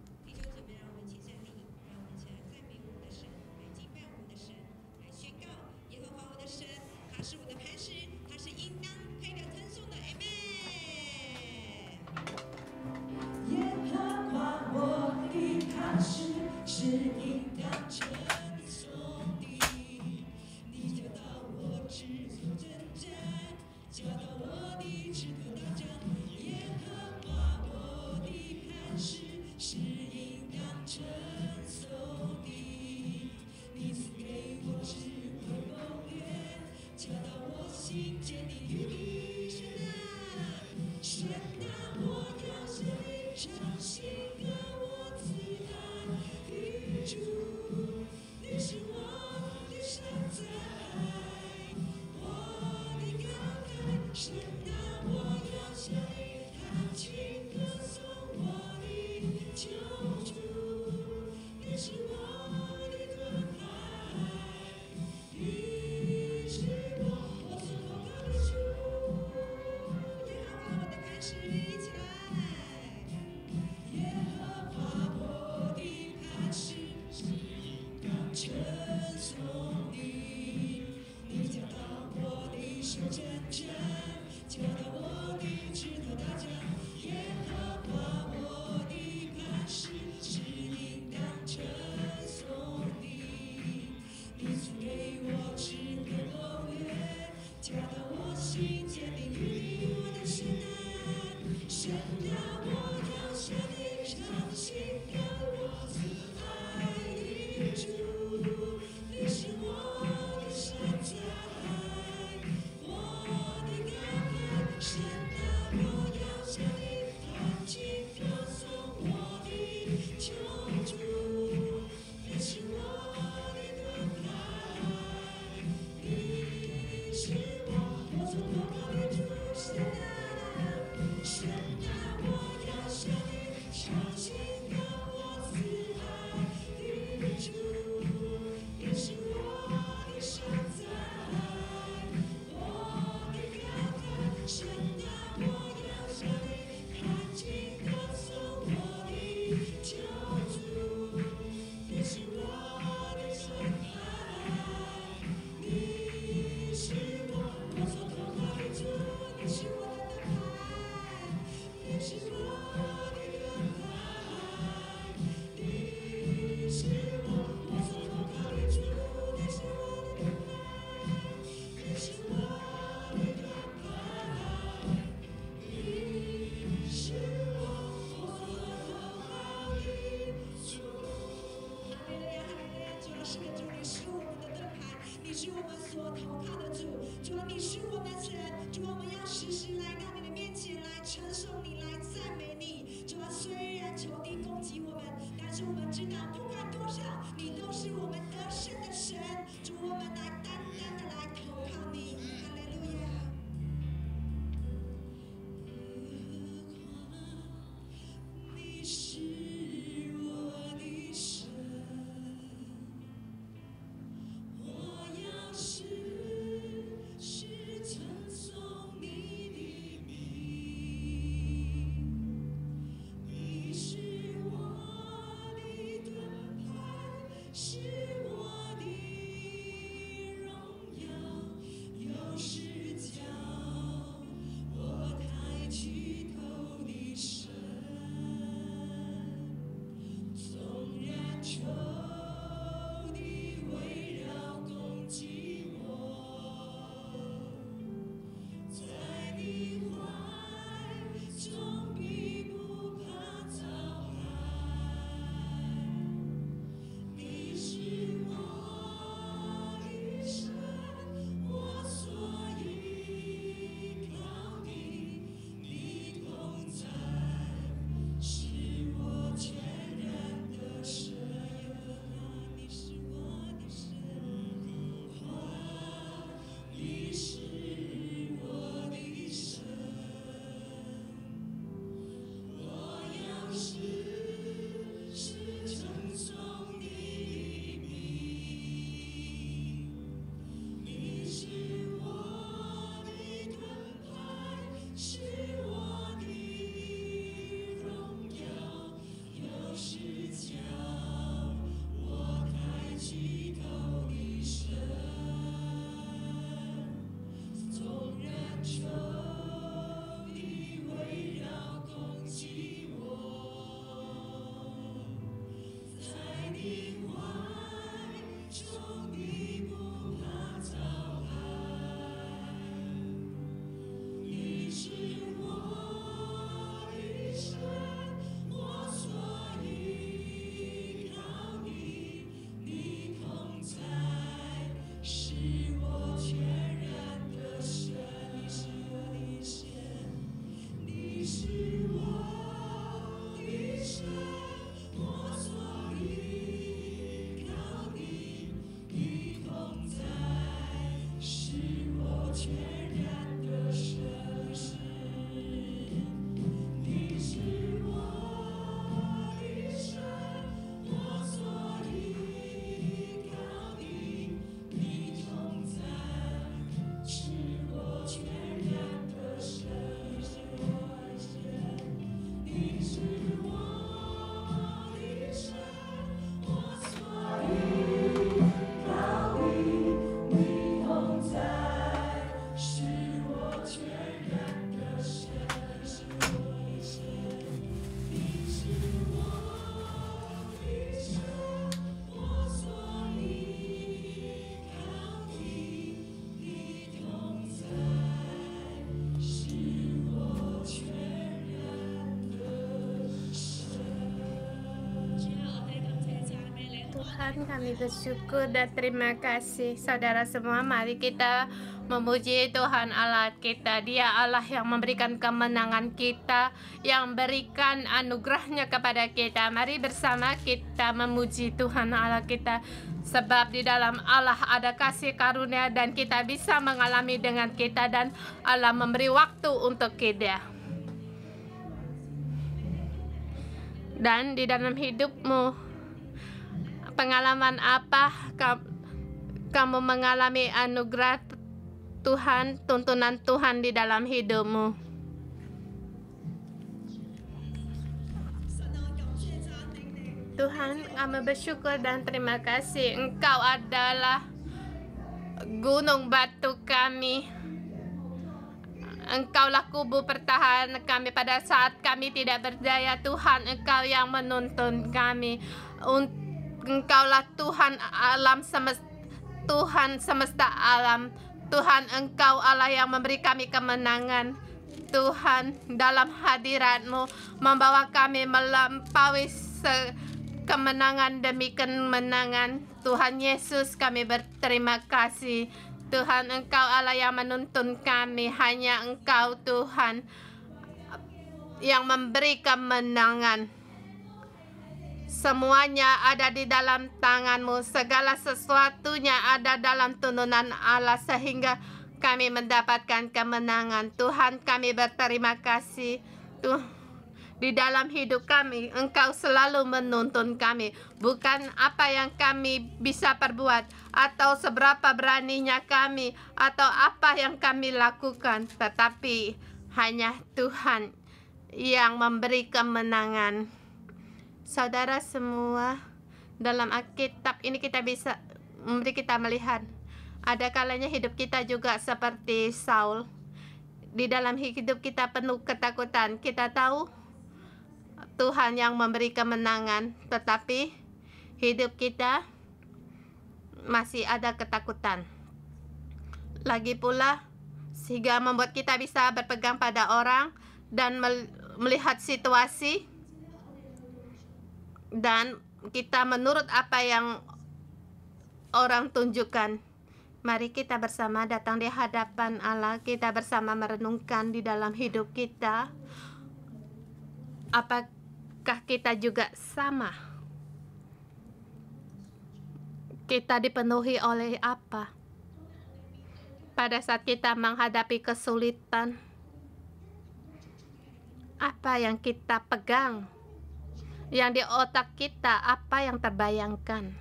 Tuhan kami bersyukur dan terima kasih saudara semua mari kita memuji Tuhan Allah kita dia Allah yang memberikan kemenangan kita yang berikan anugerahnya kepada kita mari bersama kita memuji Tuhan Allah kita sebab di dalam Allah ada kasih karunia dan kita bisa mengalami dengan kita dan Allah memberi waktu untuk kita dan di dalam hidupmu pengalaman apa kamu mengalami anugerah Tuhan, tuntunan Tuhan di dalam hidupmu? Tuhan, kami bersyukur dan terima kasih. Engkau adalah gunung batu kami. Engkaulah kubu pertahanan kami pada saat kami tidak berdaya. Tuhan, Engkau yang menuntun kami untuk Engkaulah Tuhan alam semesta Tuhan semesta alam Tuhan engkau Allah yang memberi kami kemenangan Tuhan dalam hadiratmu membawa kami melampaui kemenangan demi kemenangan Tuhan Yesus kami berterima kasih Tuhan engkau Allah yang menuntun kami hanya engkau Tuhan yang memberi kemenangan Semuanya ada di dalam tanganmu, segala sesuatunya ada dalam tuntunan Allah sehingga kami mendapatkan kemenangan. Tuhan kami berterima kasih. Tuh, di dalam hidup kami, Engkau selalu menuntun kami. Bukan apa yang kami bisa perbuat, atau seberapa beraninya kami, atau apa yang kami lakukan. Tetapi hanya Tuhan yang memberi kemenangan saudara semua dalam Alkitab ini kita bisa memberi kita melihat ada kalanya hidup kita juga seperti Saul di dalam hidup kita penuh ketakutan kita tahu Tuhan yang memberi kemenangan tetapi hidup kita masih ada ketakutan lagi pula sehingga membuat kita bisa berpegang pada orang dan melihat situasi dan kita menurut apa yang orang tunjukkan. Mari kita bersama datang di hadapan Allah, kita bersama merenungkan di dalam hidup kita. Apakah kita juga sama? Kita dipenuhi oleh apa? Pada saat kita menghadapi kesulitan, apa yang kita pegang? yang di otak kita apa yang terbayangkan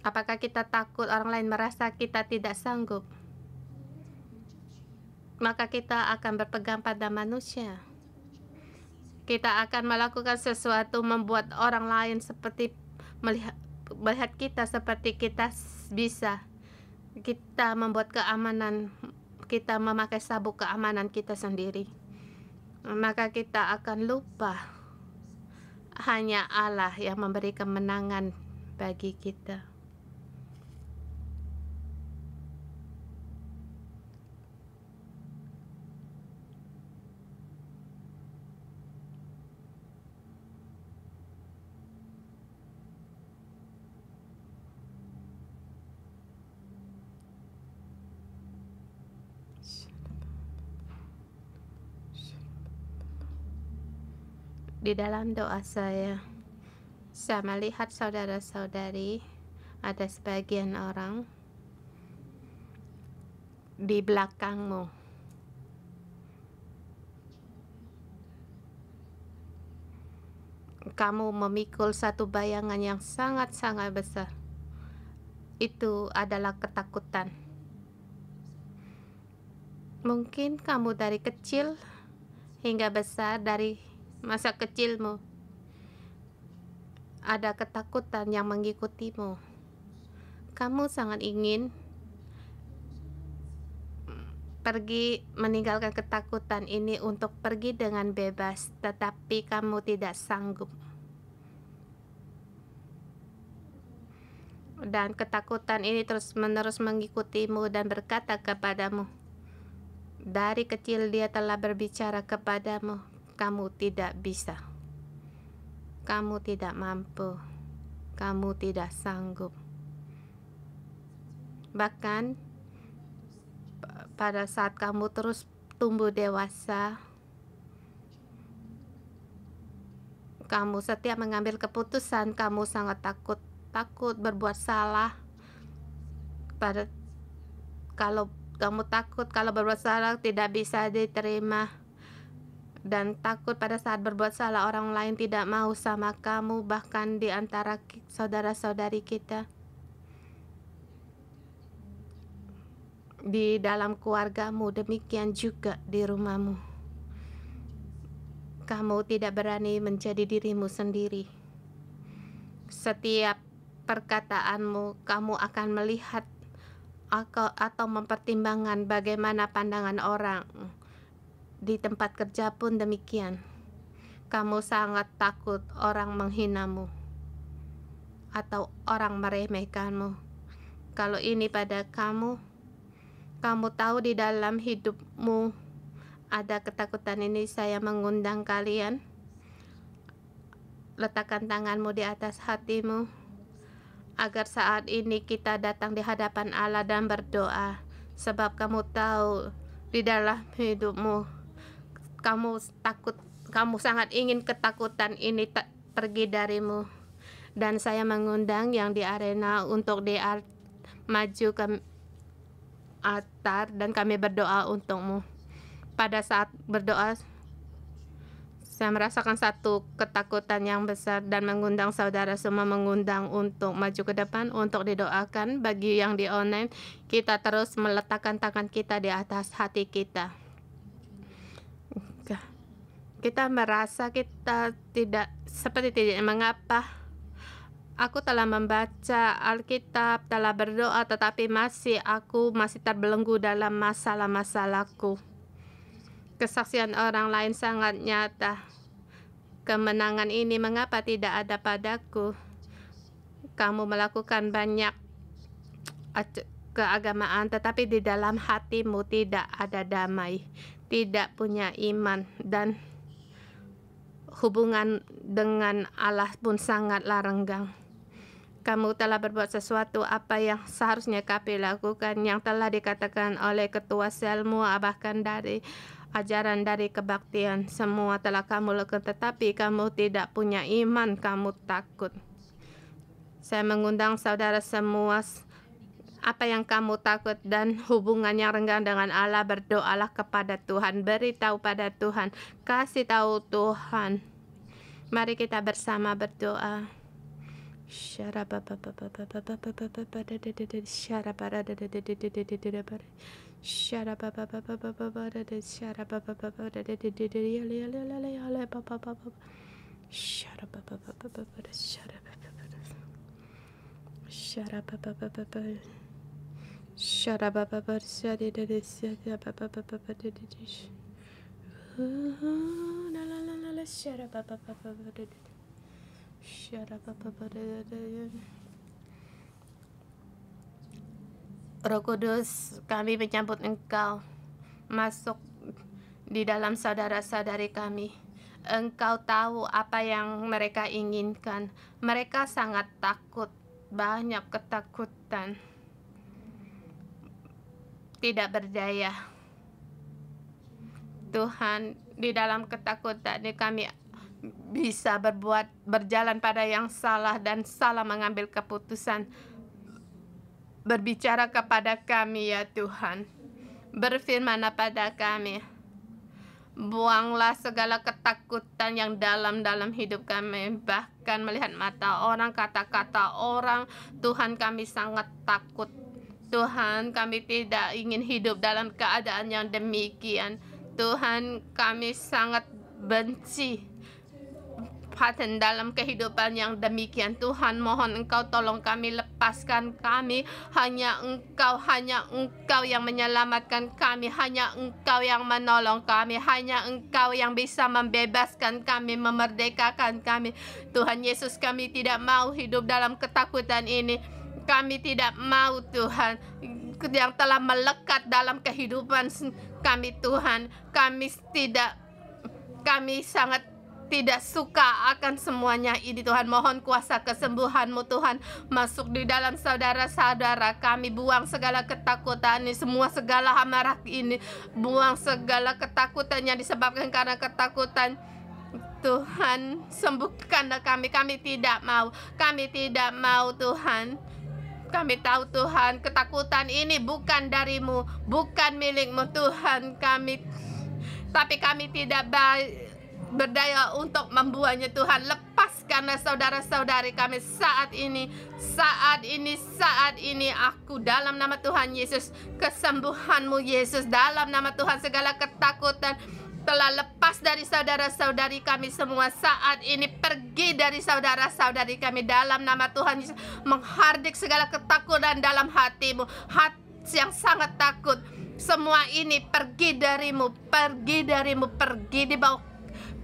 apakah kita takut orang lain merasa kita tidak sanggup maka kita akan berpegang pada manusia kita akan melakukan sesuatu membuat orang lain seperti melihat, melihat kita seperti kita bisa kita membuat keamanan kita memakai sabuk keamanan kita sendiri maka kita akan lupa hanya Allah yang memberi kemenangan bagi kita. di dalam doa saya. Saya melihat saudara-saudari, ada sebagian orang di belakangmu. Kamu memikul satu bayangan yang sangat-sangat besar. Itu adalah ketakutan. Mungkin kamu dari kecil hingga besar dari masa kecilmu. Ada ketakutan yang mengikutimu. Kamu sangat ingin pergi meninggalkan ketakutan ini untuk pergi dengan bebas, tetapi kamu tidak sanggup. Dan ketakutan ini terus-menerus mengikutimu dan berkata kepadamu, "Dari kecil dia telah berbicara kepadamu, kamu tidak bisa, kamu tidak mampu, kamu tidak sanggup. Bahkan pada saat kamu terus tumbuh dewasa, kamu setiap mengambil keputusan, kamu sangat takut, takut berbuat salah. Pada kalau kamu takut kalau berbuat salah tidak bisa diterima dan takut pada saat berbuat salah orang lain tidak mau sama kamu bahkan di antara saudara-saudari kita di dalam keluargamu demikian juga di rumahmu kamu tidak berani menjadi dirimu sendiri setiap perkataanmu kamu akan melihat atau mempertimbangkan bagaimana pandangan orang di tempat kerja pun demikian. Kamu sangat takut orang menghinamu atau orang meremehkanmu. Kalau ini pada kamu, kamu tahu di dalam hidupmu ada ketakutan ini, saya mengundang kalian. Letakkan tanganmu di atas hatimu agar saat ini kita datang di hadapan Allah dan berdoa, sebab kamu tahu di dalam hidupmu kamu takut kamu sangat ingin ketakutan ini tak pergi darimu dan saya mengundang yang di arena untuk di maju ke altar dan kami berdoa untukmu pada saat berdoa saya merasakan satu ketakutan yang besar dan mengundang saudara semua mengundang untuk maju ke depan untuk didoakan bagi yang di online kita terus meletakkan tangan kita di atas hati kita kita merasa kita tidak seperti tidak mengapa aku telah membaca Alkitab, telah berdoa tetapi masih aku masih terbelenggu dalam masalah-masalahku. Kesaksian orang lain sangat nyata. Kemenangan ini mengapa tidak ada padaku? Kamu melakukan banyak keagamaan tetapi di dalam hatimu tidak ada damai, tidak punya iman dan hubungan dengan Allah pun sangatlah renggang. Kamu telah berbuat sesuatu apa yang seharusnya kami lakukan yang telah dikatakan oleh ketua selmu bahkan dari ajaran dari kebaktian. Semua telah kamu lakukan tetapi kamu tidak punya iman, kamu takut. Saya mengundang saudara semua apa yang kamu takut dan hubungan yang renggang dengan Allah berdoalah kepada Tuhan beritahu pada Tuhan kasih tahu Tuhan mari kita bersama berdoa Shut up, up, up, up, up. Roh Kudus, kami menyambut Engkau masuk di dalam saudara-saudari kami. Engkau tahu apa yang mereka inginkan. Mereka sangat takut, banyak ketakutan tidak berdaya. Tuhan, di dalam ketakutan ini kami bisa berbuat berjalan pada yang salah dan salah mengambil keputusan. Berbicara kepada kami ya Tuhan. Berfirman pada kami. Buanglah segala ketakutan yang dalam-dalam hidup kami Bahkan melihat mata orang, kata-kata orang Tuhan kami sangat takut Tuhan kami tidak ingin hidup dalam keadaan yang demikian Tuhan kami sangat benci paten dalam kehidupan yang demikian Tuhan mohon engkau tolong kami lepaskan kami hanya engkau hanya engkau yang menyelamatkan kami hanya engkau yang menolong kami hanya engkau yang bisa membebaskan kami memerdekakan kami Tuhan Yesus kami tidak mau hidup dalam ketakutan ini kami tidak mau Tuhan yang telah melekat dalam kehidupan kami Tuhan. Kami tidak kami sangat tidak suka akan semuanya ini Tuhan mohon kuasa kesembuhanmu Tuhan masuk di dalam saudara-saudara kami buang segala ketakutan ini semua segala amarah ini buang segala ketakutan yang disebabkan karena ketakutan Tuhan sembuhkanlah kami kami tidak mau kami tidak mau Tuhan kami tahu Tuhan, ketakutan ini bukan darimu, bukan milikmu Tuhan kami. Tapi kami tidak berdaya untuk membuatnya Tuhan lepaskanlah saudara-saudari kami saat ini saat ini saat ini aku dalam nama Tuhan Yesus kesembuhanmu Yesus dalam nama Tuhan segala ketakutan telah lepas dari saudara-saudari kami semua saat ini pergi dari saudara-saudari kami dalam nama Tuhan Yesus menghardik segala ketakutan dalam hatimu hati yang sangat takut semua ini pergi darimu pergi darimu pergi di bawah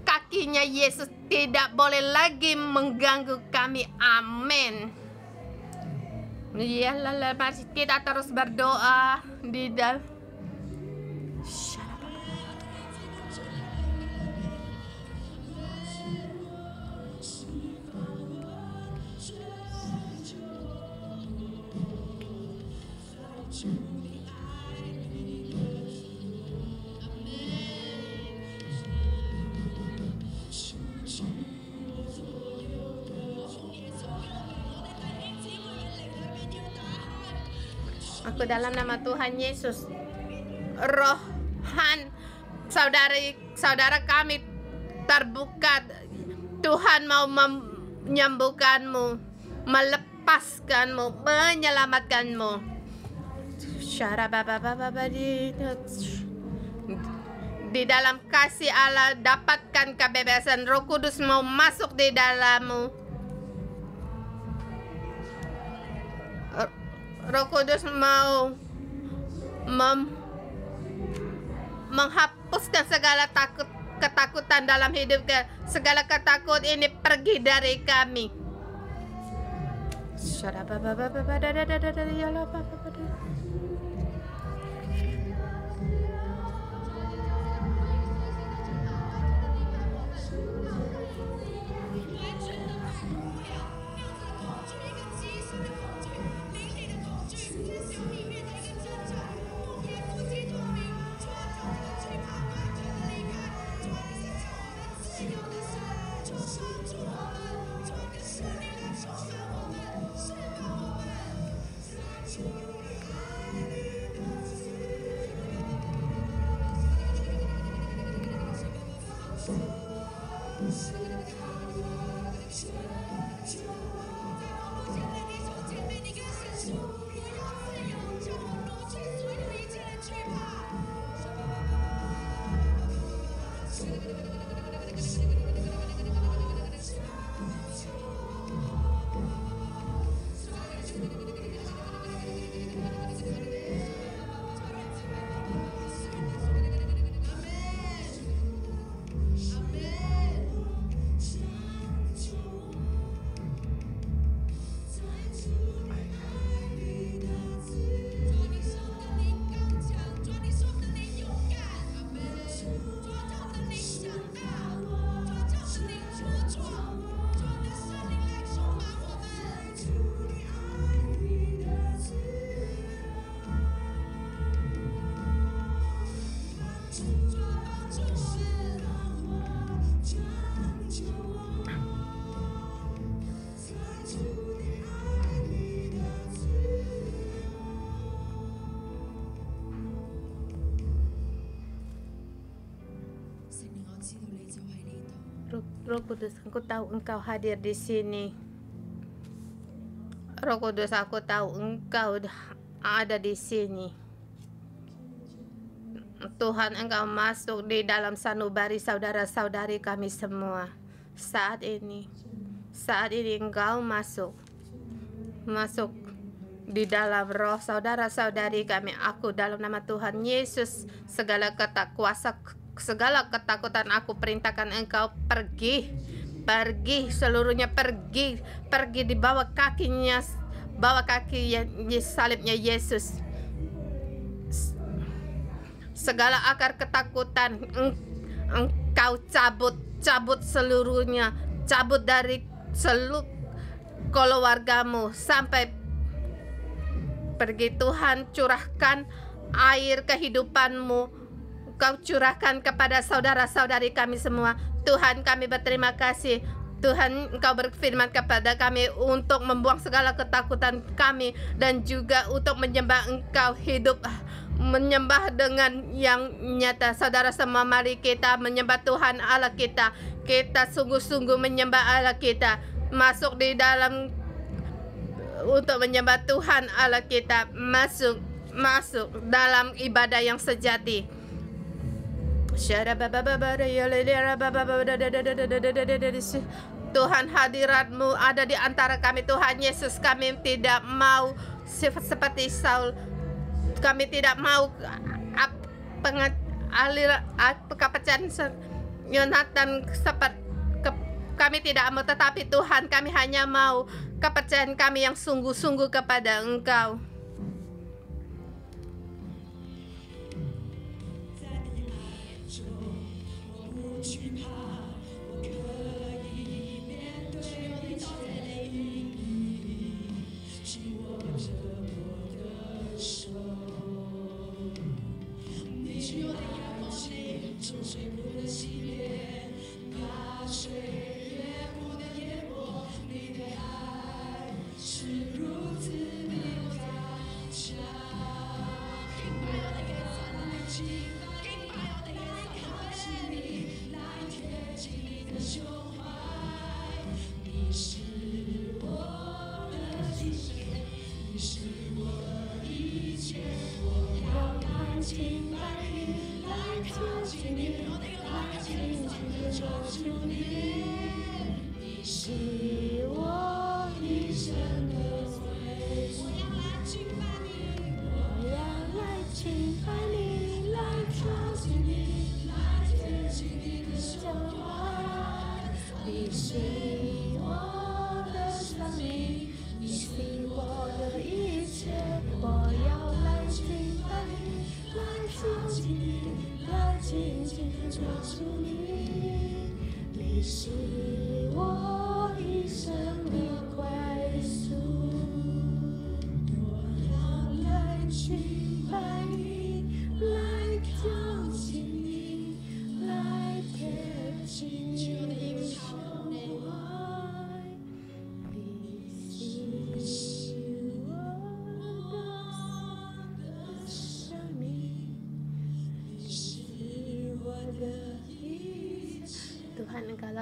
kakinya Yesus tidak boleh lagi mengganggu kami amin Ya, kita terus berdoa di dalam Aku dalam nama Tuhan Yesus. Rohan saudari saudara kami terbuka. Tuhan mau menyembuhkanmu, melepaskanmu, menyelamatkanmu di dalam kasih Allah dapatkan kebebasan Roh Kudus mau masuk di dalammu Roh Kudus mau mem menghapuskan segala takut ketakutan dalam hidup kita. Segala ketakut ini pergi dari kami. Roh Kudus, aku tahu Engkau hadir di sini. Roh Kudus, aku tahu Engkau ada di sini. Tuhan, Engkau masuk di dalam sanubari saudara-saudari kami semua saat ini. Saat ini Engkau masuk. Masuk di dalam roh saudara-saudari kami. Aku dalam nama Tuhan Yesus segala kata kuasa segala ketakutan aku perintahkan engkau pergi pergi seluruhnya pergi pergi di bawah kakinya bawah kaki salibnya Yesus segala akar ketakutan engkau cabut cabut seluruhnya cabut dari seluruh keluargamu sampai pergi Tuhan curahkan air kehidupanmu Engkau curahkan kepada saudara-saudari kami semua. Tuhan kami berterima kasih. Tuhan engkau berfirman kepada kami untuk membuang segala ketakutan kami dan juga untuk menyembah engkau hidup menyembah dengan yang nyata saudara semua mari kita menyembah Tuhan Allah kita kita sungguh-sungguh menyembah Allah kita masuk di dalam untuk menyembah Tuhan Allah kita masuk masuk dalam ibadah yang sejati Tuhan hadiratmu ada di antara kami Tuhan Yesus kami tidak mau seperti Saul kami tidak mau pengat alir Yonatan seperti kami tidak mau tetapi Tuhan kami hanya mau kepercayaan kami yang sungguh-sungguh kepada Engkau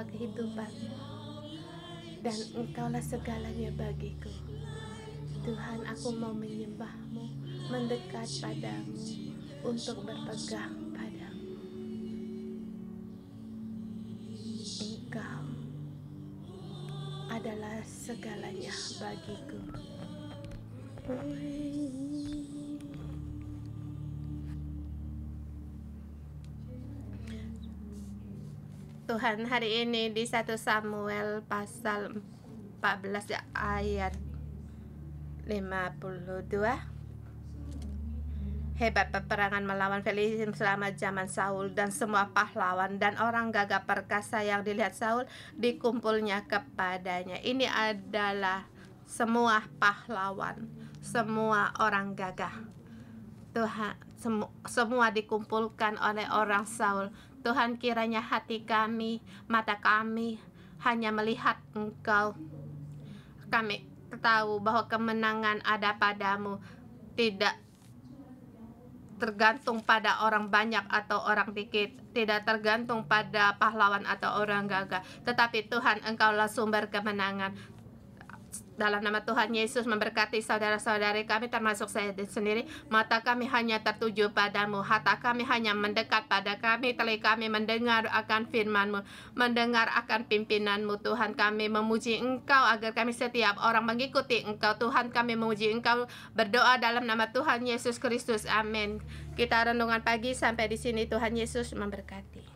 segala kehidupan dan engkaulah segalanya bagiku Tuhan aku mau menyembahmu mendekat padamu untuk berpegang padamu engkau adalah segalanya bagiku Ui. Tuhan hari ini di 1 Samuel pasal 14 ya, ayat 52 Hebat peperangan melawan Filistin selama zaman Saul dan semua pahlawan dan orang gagah perkasa yang dilihat Saul dikumpulnya kepadanya. Ini adalah semua pahlawan, semua orang gagah. Tuhan semu, semua dikumpulkan oleh orang Saul Tuhan kiranya hati kami, mata kami hanya melihat Engkau. Kami tahu bahwa kemenangan ada padamu, tidak tergantung pada orang banyak atau orang dikit, tidak tergantung pada pahlawan atau orang gagah, tetapi Tuhan Engkaulah sumber kemenangan dalam nama Tuhan Yesus memberkati saudara-saudari kami termasuk saya sendiri mata kami hanya tertuju padamu hata kami hanya mendekat pada kami telinga kami mendengar akan firmanmu mendengar akan pimpinanmu Tuhan kami memuji engkau agar kami setiap orang mengikuti engkau Tuhan kami memuji engkau berdoa dalam nama Tuhan Yesus Kristus amin kita renungan pagi sampai di sini Tuhan Yesus memberkati